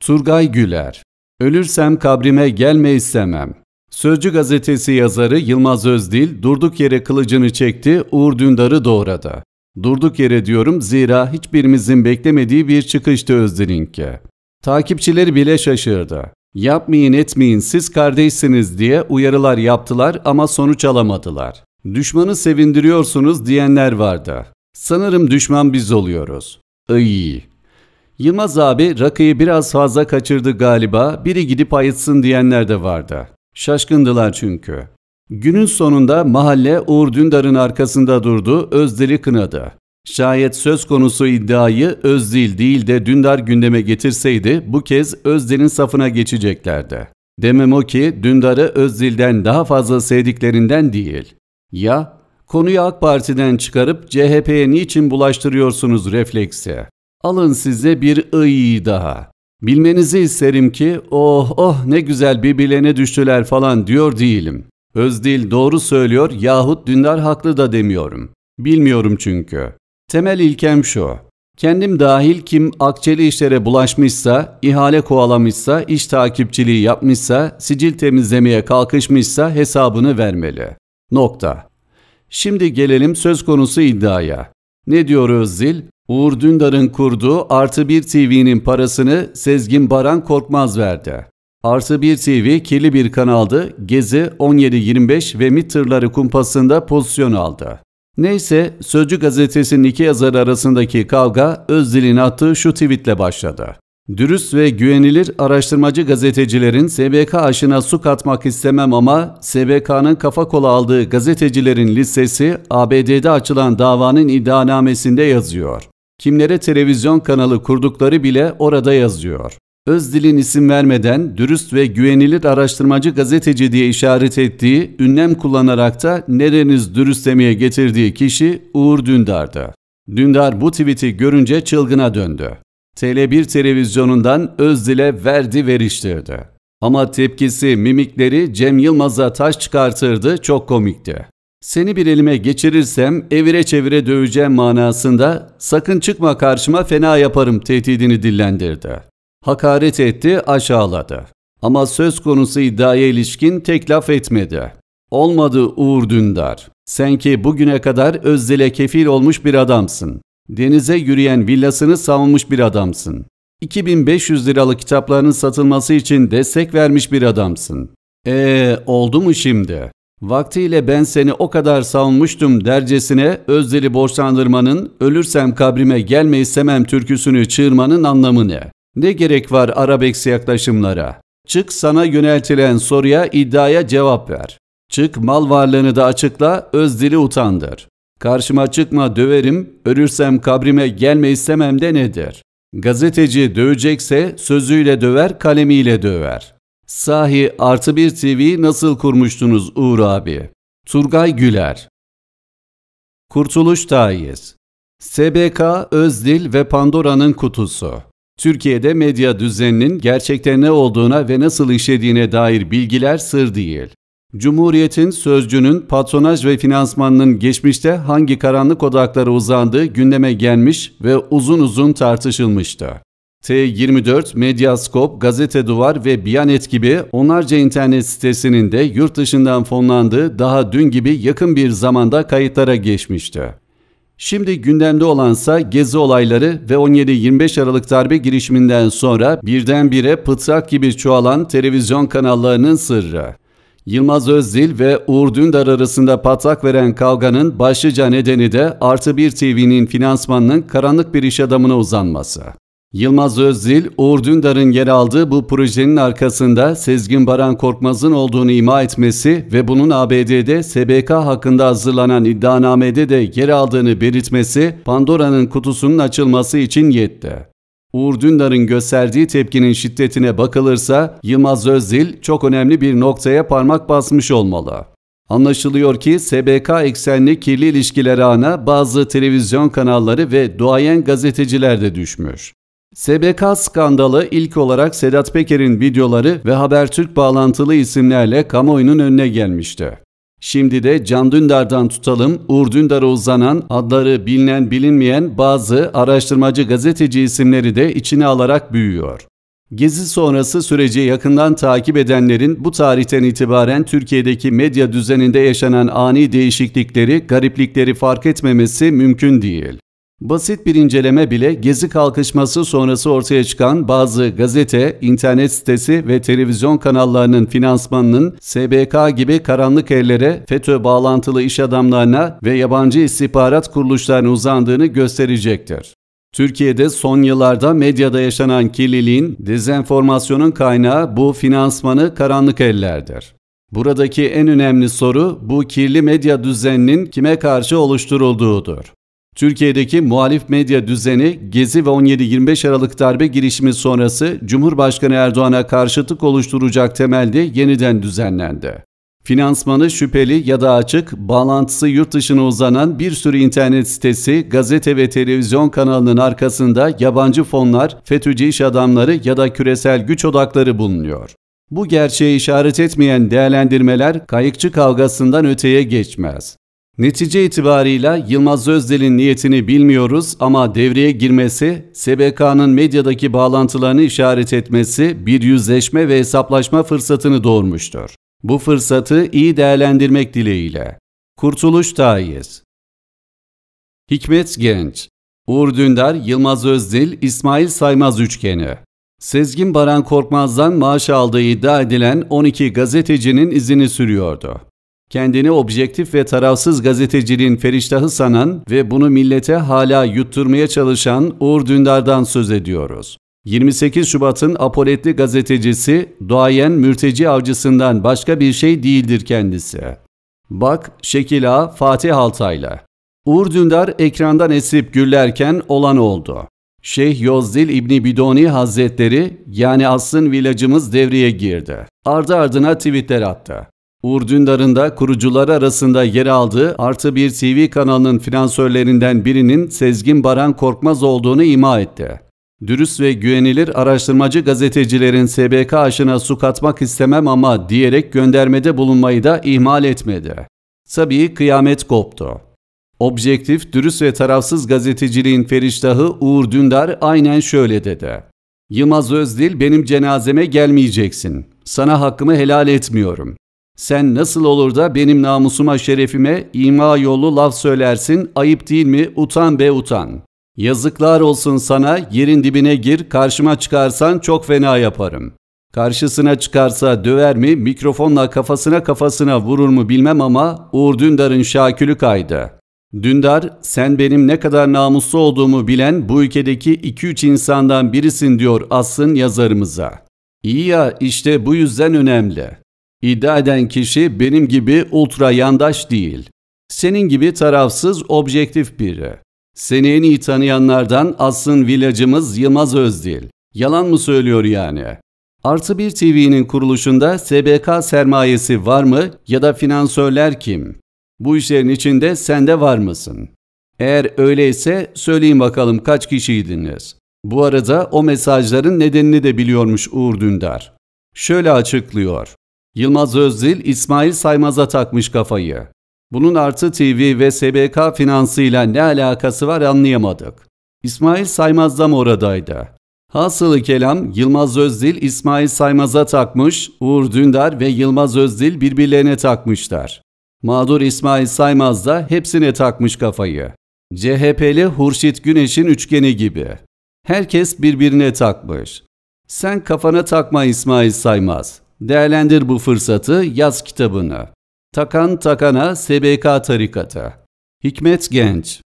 Turgay Güler Ölürsem kabrime gelme istemem. Sözcü gazetesi yazarı Yılmaz Özdil durduk yere kılıcını çekti, Uğur Dündar'ı doğradı. Durduk yere diyorum zira hiçbirimizin beklemediği bir çıkıştı Özdil'inki. Takipçileri bile şaşırdı. Yapmayın etmeyin siz kardeşsiniz diye uyarılar yaptılar ama sonuç alamadılar. Düşmanı sevindiriyorsunuz diyenler vardı. Sanırım düşman biz oluyoruz. İyi. Yılmaz abi rakıyı biraz fazla kaçırdı galiba, biri gidip ayıtsın diyenler de vardı. Şaşkındılar çünkü. Günün sonunda mahalle Uğur Dündar'ın arkasında durdu, Özdel'i kınadı. Şayet söz konusu iddiayı Özdil değil de Dündar gündeme getirseydi bu kez Özdil'in safına geçeceklerdi. Demem o ki Dündar'ı Özdil'den daha fazla sevdiklerinden değil. Ya konuyu AK Parti'den çıkarıp CHP'ye niçin bulaştırıyorsunuz refleksi? Alın size bir ıyı daha. Bilmenizi isterim ki oh oh ne güzel birbirlerine düştüler falan diyor değilim. Özdil doğru söylüyor yahut Dündar haklı da demiyorum. Bilmiyorum çünkü. Temel ilkem şu. Kendim dahil kim akçeli işlere bulaşmışsa, ihale kovalamışsa, iş takipçiliği yapmışsa, sicil temizlemeye kalkışmışsa hesabını vermeli. Nokta. Şimdi gelelim söz konusu iddiaya. Ne diyor Özdil? Uğur Dündar'ın kurduğu Artı 1 TV'nin parasını Sezgin Baran Korkmaz verdi. Artı 1 TV kirli bir kanaldı. Gezi 17-25 ve MİT tırları kumpasında pozisyon aldı. Neyse Sözcü gazetesinin iki yazarı arasındaki kavga Özdil'in attığı şu tweetle başladı. Dürüst ve güvenilir araştırmacı gazetecilerin SBK aşına su katmak istemem ama SBK'nın kafa kola aldığı gazetecilerin listesi ABD'de açılan davanın iddianamesinde yazıyor. Kimlere televizyon kanalı kurdukları bile orada yazıyor. Özdil'in isim vermeden dürüst ve güvenilir araştırmacı gazeteci diye işaret ettiği, ünlem kullanarak da nereniz dürüst demeye getirdiği kişi Uğur Dündar'dı. Dündar bu tweet'i görünce çılgına döndü. TL1 televizyonundan Özdil'e verdi veriştirdi. Ama tepkisi, mimikleri Cem Yılmaz'a taş çıkartırdı, çok komikti. Seni bir elime geçirirsem evire çevire döveceğim manasında sakın çıkma karşıma fena yaparım tehdidini dillendirdi. Hakaret etti, aşağıladı. Ama söz konusu iddiaya ilişkin tek laf etmedi. Olmadı Uğur Dündar. Sen ki bugüne kadar Özdel'e kefil olmuş bir adamsın. Denize yürüyen villasını savunmuş bir adamsın. 2500 liralık kitaplarının satılması için destek vermiş bir adamsın. Ee, oldu mu şimdi? Vaktiyle ben seni o kadar savunmuştum dercesine Özdel'i borçlandırmanın ölürsem kabrime gelme istemem türküsünü çığırmanın anlamı ne? Ne gerek var arabeks yaklaşımlara? Çık sana yöneltilen soruya iddiaya cevap ver. Çık mal varlığını da açıkla, Özdil'i utandır. Karşıma çıkma döverim, ölürsem kabrime gelme istemem de nedir? Gazeteci dövecekse sözüyle döver, kalemiyle döver. Sahi artı bir TV nasıl kurmuştunuz Uğur abi? Turgay Güler Kurtuluş Tayiz SBK, Özdil ve Pandora'nın kutusu. Türkiye'de medya düzeninin gerçekte ne olduğuna ve nasıl işlediğine dair bilgiler sır değil. Cumhuriyet'in, sözcünün, patronaj ve finansmanının geçmişte hangi karanlık odaklara uzandığı gündeme gelmiş ve uzun uzun tartışılmıştı. T24, Medyascope, Gazete Duvar ve Biyanet gibi onlarca internet sitesinin de yurt dışından fonlandığı daha dün gibi yakın bir zamanda kayıtlara geçmişti. Şimdi gündemde olansa gezi olayları ve 17-25 Aralık darbe girişiminden sonra birdenbire pıtrak gibi çoğalan televizyon kanallarının sırrı. Yılmaz Özdil ve Uğur Dündar arasında patlak veren kavganın başlıca nedeni de Artı 1 TV'nin finansmanının karanlık bir iş adamına uzanması. Yılmaz Özdil, Uğur Dündar'ın yer aldığı bu projenin arkasında Sezgin Baran Korkmaz'ın olduğunu ima etmesi ve bunun ABD'de SBK hakkında hazırlanan iddianamede de yer aldığını belirtmesi Pandora'nın kutusunun açılması için yetti. Uğur Dündar'ın gösterdiği tepkinin şiddetine bakılırsa Yılmaz Özdil çok önemli bir noktaya parmak basmış olmalı. Anlaşılıyor ki SBK eksenli kirli ilişkiler ana bazı televizyon kanalları ve duayen gazeteciler de düşmüş. SBK skandalı ilk olarak Sedat Peker'in videoları ve Habertürk bağlantılı isimlerle kamuoyunun önüne gelmişti. Şimdi de Can Dündar'dan tutalım, Uğur Dündar'a uzanan adları bilinen bilinmeyen bazı araştırmacı gazeteci isimleri de içine alarak büyüyor. Gezi sonrası süreci yakından takip edenlerin bu tarihten itibaren Türkiye'deki medya düzeninde yaşanan ani değişiklikleri, gariplikleri fark etmemesi mümkün değil. Basit bir inceleme bile gezi kalkışması sonrası ortaya çıkan bazı gazete, internet sitesi ve televizyon kanallarının finansmanının SBK gibi karanlık ellere, FETÖ bağlantılı iş adamlarına ve yabancı istihbarat kuruluşlarına uzandığını gösterecektir. Türkiye'de son yıllarda medyada yaşanan kirliliğin, dezenformasyonun kaynağı bu finansmanı karanlık ellerdir. Buradaki en önemli soru bu kirli medya düzeninin kime karşı oluşturulduğudur. Türkiye'deki muhalif medya düzeni Gezi ve 17-25 Aralık darbe girişimi sonrası Cumhurbaşkanı Erdoğan'a karşıtlık oluşturacak temelde yeniden düzenlendi. Finansmanı şüpheli ya da açık, bağlantısı yurt dışına uzanan bir sürü internet sitesi, gazete ve televizyon kanalının arkasında yabancı fonlar, FETÖ'cü iş adamları ya da küresel güç odakları bulunuyor. Bu gerçeği işaret etmeyen değerlendirmeler kayıkçı kavgasından öteye geçmez. Netice itibarıyla Yılmaz Özdel'in niyetini bilmiyoruz ama devreye girmesi, SBK'nın medyadaki bağlantılarını işaret etmesi bir yüzleşme ve hesaplaşma fırsatını doğurmuştur. Bu fırsatı iyi değerlendirmek dileğiyle. Kurtuluş Tayiz Hikmet Genç Uğur Dündar, Yılmaz Özdil, İsmail Saymaz Üçgeni Sezgin Baran Korkmaz'dan maaş aldığı iddia edilen 12 gazetecinin izini sürüyordu. Kendini objektif ve tarafsız gazeteciliğin feriştahı sanan ve bunu millete hala yutturmaya çalışan Uğur Dündar'dan söz ediyoruz. 28 Şubat'ın apoletli gazetecisi, duayen mürteci avcısından başka bir şey değildir kendisi. Bak, Şekil A, Fatih Altaylı. Uğur Dündar ekrandan esip güllerken olan oldu. Şeyh Yozdil İbni Bidoni Hazretleri yani Aslın Vilacımız devreye girdi. Ardı ardına tweetler attı. Uğur Dündar'ın da kurucuları arasında yer aldığı artı bir TV kanalının finansörlerinden birinin Sezgin Baran Korkmaz olduğunu ima etti. Dürüst ve güvenilir araştırmacı gazetecilerin SBK aşına su katmak istemem ama diyerek göndermede bulunmayı da ihmal etmedi. Tabii kıyamet koptu. Objektif, dürüst ve tarafsız gazeteciliğin feriştahı Uğur Dündar aynen şöyle dedi. Yılmaz Özdil benim cenazeme gelmeyeceksin. Sana hakkımı helal etmiyorum. Sen nasıl olur da benim namusuma şerefime ima yolu laf söylersin, ayıp değil mi, utan be utan. Yazıklar olsun sana, yerin dibine gir, karşıma çıkarsan çok fena yaparım. Karşısına çıkarsa döver mi, mikrofonla kafasına kafasına vurur mu bilmem ama Uğur Dündar'ın şakülü kaydı. Dündar, sen benim ne kadar namuslu olduğumu bilen bu ülkedeki 2-3 insandan birisin diyor Asın yazarımıza. İyi ya işte bu yüzden önemli. İddia eden kişi benim gibi ultra yandaş değil. Senin gibi tarafsız, objektif biri. Seni en iyi tanıyanlardan Asın Vilacımız Yılmaz Özdil. Yalan mı söylüyor yani? Artı bir TV'nin kuruluşunda SBK sermayesi var mı ya da finansörler kim? Bu işlerin içinde sen de var mısın? Eğer öyleyse söyleyin bakalım kaç kişiydiniz? Bu arada o mesajların nedenini de biliyormuş Uğur Dündar. Şöyle açıklıyor. Yılmaz Özdil, İsmail Saymaz'a takmış kafayı. Bunun Artı TV ve SBK finansıyla ne alakası var anlayamadık. İsmail Saymaz da mı oradaydı? Hasılı kelam Yılmaz Özdil İsmail Saymaz'a takmış, Uğur Dündar ve Yılmaz Özdil birbirlerine takmışlar. Mağdur İsmail Saymaz da hepsine takmış kafayı. CHP'li Hurşit Güneş'in üçgeni gibi. Herkes birbirine takmış. Sen kafana takma İsmail Saymaz. Değerlendir bu fırsatı, yaz kitabını. Takan Takana SBK Tarikatı Hikmet Genç